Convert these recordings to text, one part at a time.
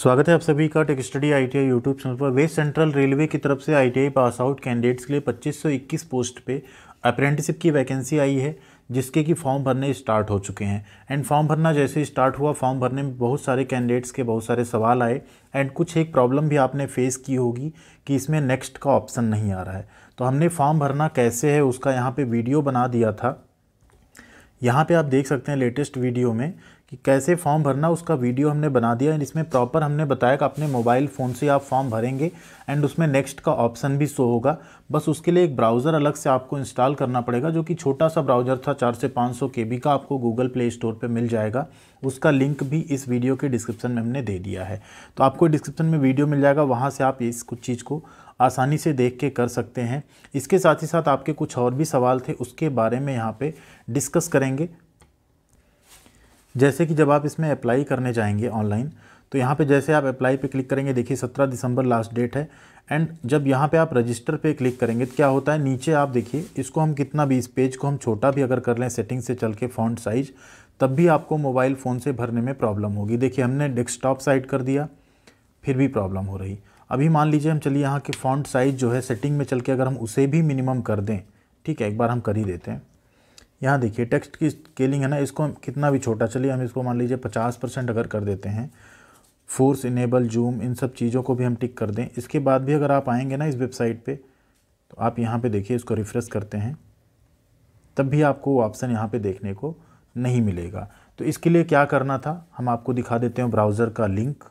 स्वागत है आप सभी का tech study ITI YouTube channel पर वेस्ट सेंट्रल रेलवे की तरफ से आईटीआई पास आउट कैंडिडेट्स के लिए 2521 पोस्ट पे अप्रेंटिसिप की वैकेंसी आई है जिसके कि फॉर्म भरने स्टार्ट हो चुके हैं एंड फॉर्म भरना जैसे स्टार्ट हुआ फॉर्म भरने में बहुत सारे कैंडिडेट्स के बहुत सारे सवाल आए एंड कुछ एक प्रॉब्लम भी आपने फेस की होगी कि इसमें नेक्स्ट का ऑप्शन नहीं आ रहा है तो हमने फॉर्म भरना कैसे है उसका यहाँ पर वीडियो बना दिया था यहाँ पे आप देख सकते हैं लेटेस्ट वीडियो में कि कैसे फॉर्म भरना उसका वीडियो हमने बना दिया एंड इसमें प्रॉपर हमने बताया कि अपने मोबाइल फ़ोन से आप फॉर्म भरेंगे एंड उसमें नेक्स्ट का ऑप्शन भी शो होगा बस उसके लिए एक ब्राउज़र अलग से आपको इंस्टॉल करना पड़ेगा जो कि छोटा सा ब्राउज़र था चार से पाँच सौ के बी का आपको गूगल प्ले स्टोर पर मिल जाएगा उसका लिंक भी इस वीडियो के डिस्क्रिप्शन में हमने दे दिया है तो आपको डिस्क्रिप्शन में वीडियो मिल जाएगा वहाँ से आप इस कुछ चीज़ को आसानी से देख के कर सकते हैं इसके साथ ही साथ आपके कुछ और भी सवाल थे उसके बारे में यहाँ पे डिस्कस करेंगे जैसे कि जब आप इसमें अप्लाई करने जाएंगे ऑनलाइन तो यहाँ पे जैसे आप अप्लाई पे क्लिक करेंगे देखिए 17 दिसंबर लास्ट डेट है एंड जब यहाँ पे आप रजिस्टर पे क्लिक करेंगे तो क्या होता है नीचे आप देखिए इसको हम कितना भी इस पेज को हम छोटा भी अगर कर लें सेटिंग से चल के फॉन्ट साइज तब भी आपको मोबाइल फ़ोन से भरने में प्रॉब्लम होगी देखिए हमने डेस्कटॉप साइड कर दिया फिर भी प्रॉब्लम हो रही अभी मान लीजिए हम चलिए यहाँ के फॉन्ट साइज़ जो है सेटिंग में चल के अगर हम उसे भी मिनिमम कर दें ठीक है एक बार हम कर ही देते हैं यहाँ देखिए टेक्स्ट की स्केलिंग है ना इसको हम कितना भी छोटा चलिए हम इसको मान लीजिए पचास परसेंट अगर कर देते हैं फोर्स इनेबल जूम इन सब चीज़ों को भी हम टिक कर दें इसके बाद भी अगर आप आएंगे ना इस वेबसाइट पे तो आप यहाँ पे देखिए इसको रिफ़्रेश करते हैं तब भी आपको वो ऑप्शन यहाँ पर देखने को नहीं मिलेगा तो इसके लिए क्या करना था हम आपको दिखा देते हैं ब्राउज़र का लिंक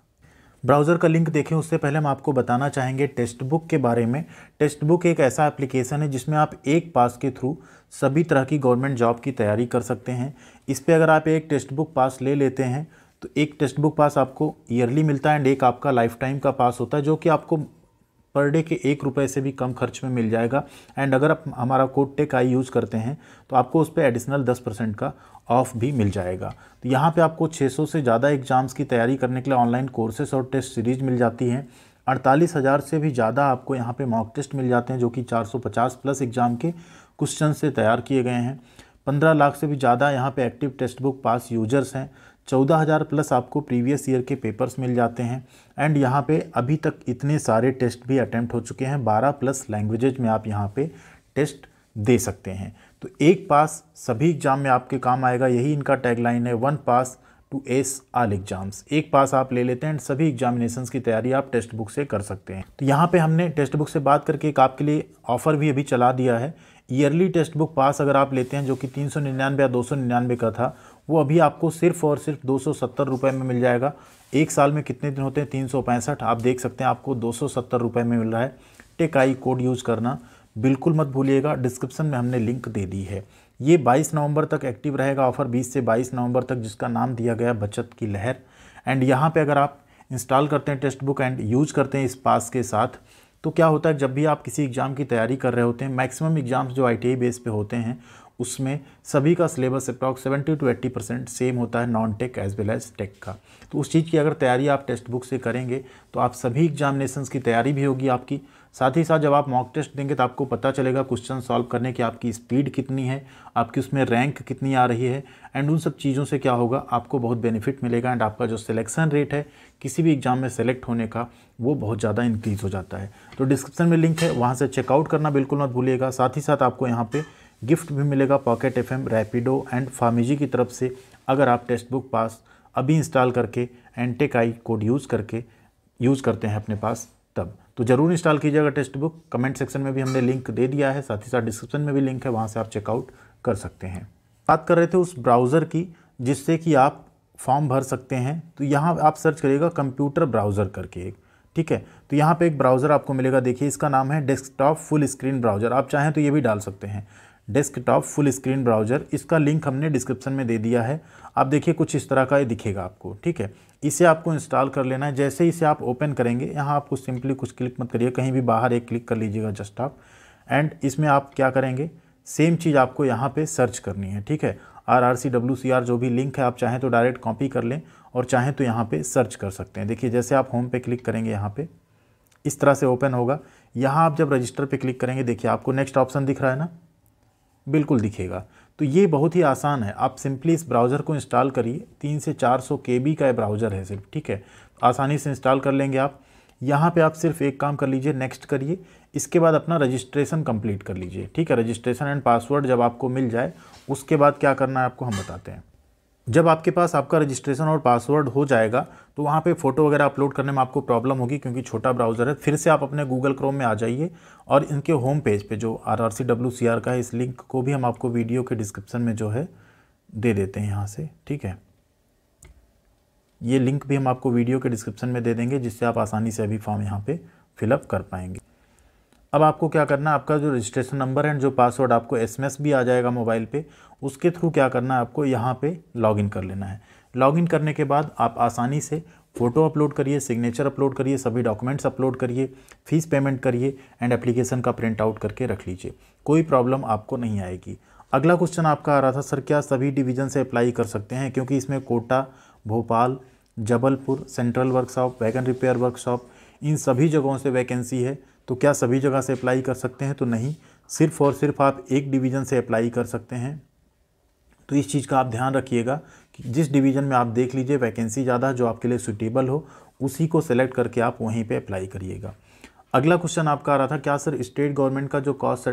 ब्राउज़र का लिंक देखें उससे पहले हम आपको बताना चाहेंगे टेक्स्ट बुक के बारे में टेक्स्ट बुक एक ऐसा एप्लीकेशन है जिसमें आप एक पास के थ्रू सभी तरह की गवर्नमेंट जॉब की तैयारी कर सकते हैं इस पर अगर आप एक टेक्स्ट बुक पास ले लेते हैं तो एक टेक्स्ट बुक पास आपको ईयरली मिलता है एंड एक आपका लाइफ टाइम का पास होता है जो कि आपको पर डे के एक रुपये से भी कम खर्च में मिल जाएगा एंड अगर आप हमारा कोड टेक आई यूज़ करते हैं तो आपको उस पर एडिशनल दस परसेंट का ऑफ भी मिल जाएगा तो यहाँ पे आपको 600 से ज़्यादा एग्ज़ाम्स की तैयारी करने के लिए ऑनलाइन कोर्सेस और टेस्ट सीरीज मिल जाती हैं अड़तालीस हज़ार से भी ज़्यादा आपको यहाँ पे मॉक टेस्ट मिल जाते हैं जो कि चार प्लस एग्ज़ाम के क्वेश्चन से तैयार किए गए हैं पंद्रह लाख से भी ज़्यादा यहाँ पे active text book pass users हैं चौदह हज़ार प्लस आपको प्रीवियस ईयर के पेपर्स मिल जाते हैं एंड यहाँ पे अभी तक इतने सारे टेस्ट भी अटैम्प्ट हो चुके हैं बारह प्लस लैंग्वेजेज में आप यहाँ पे टेस्ट दे सकते हैं तो एक पास सभी एग्ज़ाम में आपके काम आएगा यही इनका टैगलाइन है one pass to ace all exams एक पास आप ले लेते हैं एंड सभी एग्जामिनेशन की तैयारी आप टेक्स्ट बुक से कर सकते हैं तो यहाँ पे हमने टेक्स्ट बुक से बात करके एक आपके लिए ऑफ़र भी अभी चला दिया है ईयरली टेक्स्ट बुक पास अगर आप लेते हैं जो कि तीन सौ निन्यानवे या दो सौ निन्यानवे का था वो अभी आपको सिर्फ और सिर्फ दो सौ में मिल जाएगा एक साल में कितने दिन होते हैं तीन आप देख सकते हैं आपको दो सौ में मिल रहा है टेक आई कोड यूज़ करना बिल्कुल मत भूलिएगा डिस्क्रिप्शन में हमने लिंक दे दी है ये 22 नवंबर तक एक्टिव रहेगा ऑफर 20 से 22 नवंबर तक जिसका नाम दिया गया बचत की लहर एंड यहाँ पे अगर आप इंस्टॉल करते हैं टेक्स्ट बुक एंड यूज करते हैं इस पास के साथ तो क्या होता है जब भी आप किसी एग्ज़ाम की तैयारी कर रहे होते हैं मैक्सिमम एग्ज़ाम्स जो आई बेस पे होते हैं उसमें सभी का syllabus approx seventy to eighty percent same होता है non tech as well as tech का तो उस चीज़ की अगर तैयारी आप टेक्स्ट बुक से करेंगे तो आप सभी एग्जामिनेशंस की तैयारी भी होगी आपकी साथ ही साथ जब आप मॉक टेस्ट देंगे तो आपको पता चलेगा क्वेश्चन सॉल्व करने की आपकी स्पीड कितनी है आपकी उसमें रैंक कितनी आ रही है एंड उन सब चीज़ों से क्या होगा आपको बहुत बेनिफिट मिलेगा एंड आपका जो सिलेक्शन रेट है किसी भी एग्ज़ाम में सेलेक्ट होने का वो बहुत ज़्यादा इंक्रीज़ हो जाता है तो डिस्क्रिप्शन में लिंक है वहाँ से चेकआउट करना बिल्कुल मत भूलिएगा साथ ही साथ आपको यहाँ पर गिफ्ट भी मिलेगा Pocket F M Rapido and PharmEasy की तरफ से अगर आप टेक्स्ट बुक पास अभी इंस्टॉल करके एंटेक आई कोड यूज़ करके यूज़ करते हैं अपने पास तब तो ज़रूर इंस्टॉल कीजिएगा टेक्स्ट बुक कमेंट सेक्शन में भी हमने लिंक दे दिया है साथ ही साथ डिस्क्रिप्शन में भी लिंक है वहाँ से आप चेकआउट कर सकते हैं बात कर रहे थे उस ब्राउज़र की जिससे कि आप फॉर्म भर सकते हैं तो यहाँ आप सर्च करिएगा कंप्यूटर ब्राउज़र करके एक ठीक है तो यहाँ पे एक ब्राउज़र आपको मिलेगा देखिए इसका नाम है डेस्कटॉप फुल स्क्रीन ब्राउज़र आप चाहें तो ये भी डाल सकते हैं डेस्कटॉप फुल स्क्रीन ब्राउज़र इसका लिंक हमने डिस्क्रिप्शन में दे दिया है आप देखिए कुछ इस तरह का ये दिखेगा आपको ठीक है इसे आपको इंस्टॉल कर लेना है जैसे इसे आप ओपन करेंगे यहाँ आपको सिंपली कुछ क्लिक मत करिए कहीं भी बाहर एक क्लिक कर लीजिएगा जस्ट आप एंड इसमें आप क्या करेंगे सेम चीज़ आपको यहाँ पर सर्च करनी है ठीक है R R C W C R जो भी लिंक है आप चाहें तो डायरेक्ट कॉपी कर लें और चाहें तो यहाँ पर सर्च कर सकते हैं देखिए जैसे आप होम पे क्लिक करेंगे यहाँ पर इस तरह से ओपन होगा यहाँ आप जब रजिस्टर पे क्लिक करेंगे देखिए आपको नेक्स्ट ऑप्शन दिख रहा है ना बिल्कुल दिखेगा तो ये बहुत ही आसान है आप सिंपली इस ब्राउज़र को इंस्टॉल करिए तीन से चार सौ के बी का ब्राउज़र है सिर्फ ठीक है आसानी से इंस्टॉल कर लेंगे आप यहाँ पे आप सिर्फ एक काम कर लीजिए नेक्स्ट करिए इसके बाद अपना रजिस्ट्रेशन कंप्लीट कर लीजिए ठीक है रजिस्ट्रेशन एंड पासवर्ड जब आपको मिल जाए उसके बाद क्या करना है आपको हम बताते हैं जब आपके पास आपका रजिस्ट्रेशन और पासवर्ड हो जाएगा तो वहाँ पे फ़ोटो वगैरह अपलोड करने में आपको प्रॉब्लम होगी क्योंकि छोटा ब्राउज़र है फिर से आप अपने गूगल क्रोम में आ जाइए और इनके होम पेज पे जो R R C W C R का है इस लिंक को भी हम आपको वीडियो के डिस्क्रिप्शन में जो है दे देते हैं यहाँ से ठीक है ये लिंक भी हम आपको वीडियो के डिस्क्रिप्शन में दे देंगे जिससे आप आसानी से अभी फॉर्म यहाँ पर फिलअप कर पाएंगे अब आपको क्या करना है आपका जो रजिस्ट्रेशन नंबर एंड जो पासवर्ड आपको एसएमएस भी आ जाएगा मोबाइल पे उसके थ्रू क्या करना है आपको यहाँ पे लॉगिन कर लेना है लॉगिन करने के बाद आप आसानी से फ़ोटो अपलोड करिए सिग्नेचर अपलोड करिए सभी डॉक्यूमेंट्स अपलोड करिए फ़ीस पेमेंट करिए एंड एप्लीकेशन का प्रिंट आउट करके रख लीजिए कोई प्रॉब्लम आपको नहीं आएगी अगला क्वेश्चन आपका आ रहा था सर क्या सभी डिवीज़न से अप्लाई कर सकते हैं क्योंकि इसमें Kota Bhopal Jabalpur central workshop wagon repair workshop इन सभी जगहों से वैकेंसी है तो क्या सभी जगह से अप्लाई कर सकते हैं तो नहीं सिर्फ और सिर्फ आप एक डिवीज़न से अप्लाई कर सकते हैं तो इस चीज़ का आप ध्यान रखिएगा कि जिस डिवीज़न में आप देख लीजिए वैकेंसी ज़्यादा जो आपके लिए सुटेबल हो उसी को सेलेक्ट करके आप वहीं पे अप्लाई करिएगा अगला क्वेश्चन आपका आ रहा था क्या सर स्टेट गवर्नमेंट का जो कास्ट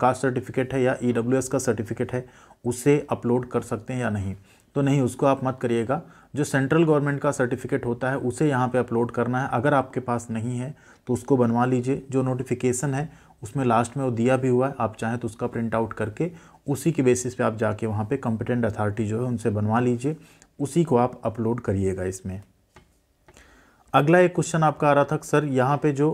कास्ट सर्टिफिकेट है या ई e का सर्टिफिकेट है उसे अपलोड कर सकते हैं या नहीं तो नहीं उसको आप मत करिएगा जो सेंट्रल गवर्नमेंट का सर्टिफिकेट होता है उसे यहाँ पे अपलोड करना है अगर आपके पास नहीं है तो उसको बनवा लीजिए जो नोटिफिकेशन है उसमें लास्ट में वो दिया भी हुआ है आप चाहें तो उसका प्रिंट आउट करके उसी के बेसिस पे आप जाके वहाँ पे कंपिटेंट अथॉरिटी जो है उनसे बनवा लीजिए उसी को आप अपलोड करिएगा इसमें अगला एक क्वेश्चन आपका आ रहा था सर यहाँ पे जो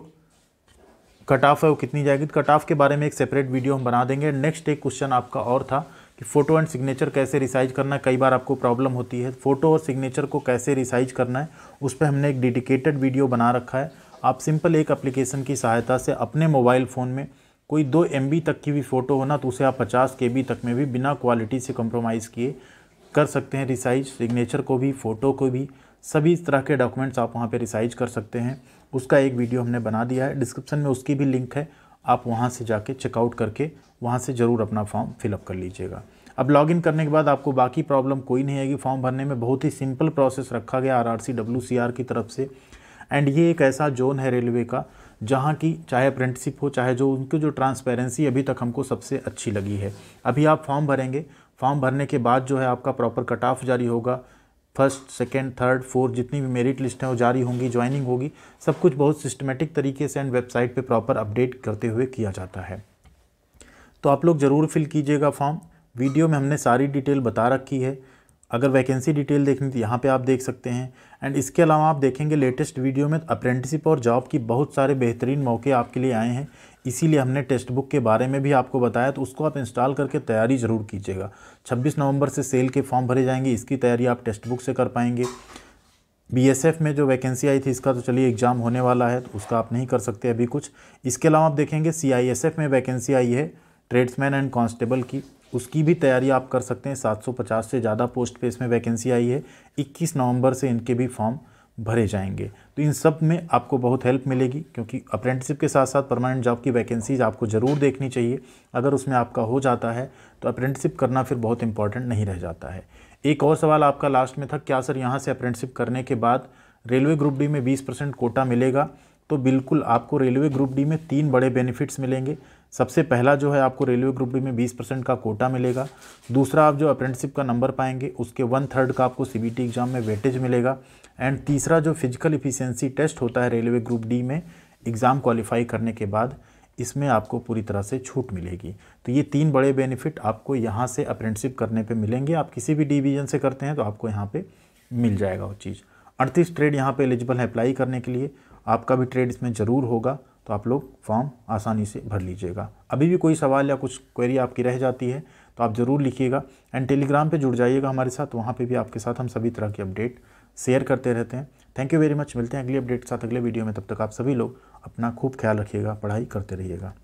कट ऑफ है वो कितनी जाएगी तो कट ऑफ के बारे में एक सेपरेट वीडियो हम बना देंगे नेक्स्ट एक क्वेश्चन आपका और था कि फ़ोटो एंड सिग्नेचर कैसे रिसाइज करना है कई बार आपको प्रॉब्लम होती है फ़ोटो और सिग्नेचर को कैसे रिसाइज करना है उस पर हमने एक डेडिकेटेड वीडियो बना रखा है आप सिंपल एक एप्लीकेशन की सहायता से अपने मोबाइल फ़ोन में कोई दो एम तक की भी फ़ोटो हो ना तो उसे आप पचास के तक में भी बिना क्वालिटी से कम्प्रोमाइज़ किए कर सकते हैं रिसाइज सिग्नेचर को भी फ़ोटो को भी सभी तरह के डॉक्यूमेंट्स आप वहाँ पर रिसाइज कर सकते हैं उसका एक वीडियो हमने बना दिया है डिस्क्रिप्शन में उसकी भी लिंक है आप वहाँ से जाके चेकआउट करके वहाँ से ज़रूर अपना फॉर्म फिलअप कर लीजिएगा अब लॉगिन करने के बाद आपको बाकी प्रॉब्लम कोई नहीं आएगी फॉर्म भरने में बहुत ही सिंपल प्रोसेस रखा गया आर आर की तरफ से एंड ये एक ऐसा जोन है रेलवे का जहाँ की चाहे अप्रेंटिसिप हो चाहे जो उनकी जो ट्रांसपेरेंसी अभी तक हमको सबसे अच्छी लगी है अभी आप फॉर्म भरेंगे फॉर्म भरने के बाद जो है आपका प्रॉपर कट ऑफ जारी होगा फर्स्ट सेकेंड थर्ड फोर्थ जितनी भी मेरिट लिस्ट है वो जारी होंगी ज्वाइनिंग होगी सब कुछ बहुत सिस्टमेटिक तरीके से एंड वेबसाइट पे प्रॉपर अपडेट करते हुए किया जाता है तो आप लोग ज़रूर फिल कीजिएगा फॉर्म वीडियो में हमने सारी डिटेल बता रखी है अगर वैकेंसी डिटेल देखनी तो यहाँ पे आप देख सकते हैं एंड इसके अलावा आप देखेंगे लेटेस्ट वीडियो में अप्रेंटिसिप और जॉब की बहुत सारे बेहतरीन मौके आपके लिए आए हैं इसीलिए हमने टेक्स्ट बुक के बारे में भी आपको बताया तो उसको आप इंस्टॉल करके तैयारी ज़रूर कीजिएगा छब्बीस नवंबर से सेल के फॉर्म भरे जाएंगे इसकी तैयारी आप टेक्स्ट बुक से कर पाएंगे एफ में जो वैकेंसी आई थी इसका तो चलिए एग्ज़ाम होने वाला है तो उसका आप नहीं कर सकते अभी कुछ इसके अलावा आप देखेंगे एफ में वैकेंसी आई है ट्रेड्समैन एंड कांस्टेबल की उसकी भी तैयारी आप कर सकते हैं 750 से ज़्यादा पोस्ट पे इसमें वैकेंसी आई है 21 नवंबर से इनके भी फॉर्म भरे जाएंगे तो इन सब में आपको बहुत हेल्प मिलेगी क्योंकि अप्रेंटिसिप के साथ साथ परमानेंट जॉब की वैकेंसीज आपको ज़रूर देखनी चाहिए अगर उसमें आपका हो जाता है तो अप्रेंटिसिप करना फिर बहुत इंपॉर्टेंट नहीं रह जाता है एक और सवाल आपका लास्ट में था क्या सर यहाँ से अप्रेंटिसिप करने के बाद रेलवे ग्रुप डी में बीस परसेंट कोटा मिलेगा तो बिल्कुल आपको रेलवे ग्रुप डी में तीन बड़े बेनिफिट्स मिलेंगे सबसे पहला जो है आपको रेलवे ग्रुप डी में 20 परसेंट का कोटा मिलेगा दूसरा आप जो अप्रेंटिसिप का नंबर पाएंगे उसके वन थर्ड का आपको सी एग्ज़ाम में वेटेज मिलेगा एंड तीसरा जो फिजिकल इफिशियंसी टेस्ट होता है रेलवे ग्रुप डी में एग्ज़ाम क्वालिफाई करने के बाद इसमें आपको पूरी तरह से छूट मिलेगी तो ये तीन बड़े बेनिफिट आपको यहाँ से अप्रेंटिसिप करने पर मिलेंगे आप किसी भी डिवीज़न से करते हैं तो आपको यहाँ पर मिल जाएगा वो चीज़ अड़तीस ट्रेड यहाँ पर एलिजिबल है अप्लाई करने के लिए आपका भी ट्रेड इसमें ज़रूर होगा तो आप लोग फॉर्म आसानी से भर लीजिएगा अभी भी कोई सवाल या कुछ क्वेरी आपकी रह जाती है तो आप ज़रूर लिखिएगा एंड टेलीग्राम पे जुड़ जाइएगा हमारे साथ वहाँ पे भी आपके साथ हम सभी तरह की अपडेट शेयर करते रहते हैं थैंक यू वेरी मच मिलते हैं अगली अपडेट के साथ अगले वीडियो में तब तक आप सभी लोग अपना खूब ख्याल रखिएगा पढ़ाई करते रहिएगा